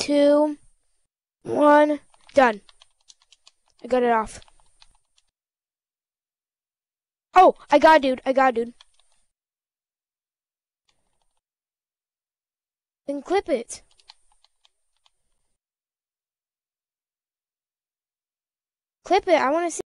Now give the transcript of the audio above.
two, one, done. I got it off. Oh, I got dude. I got dude. Then clip it. Clip it. I want to see.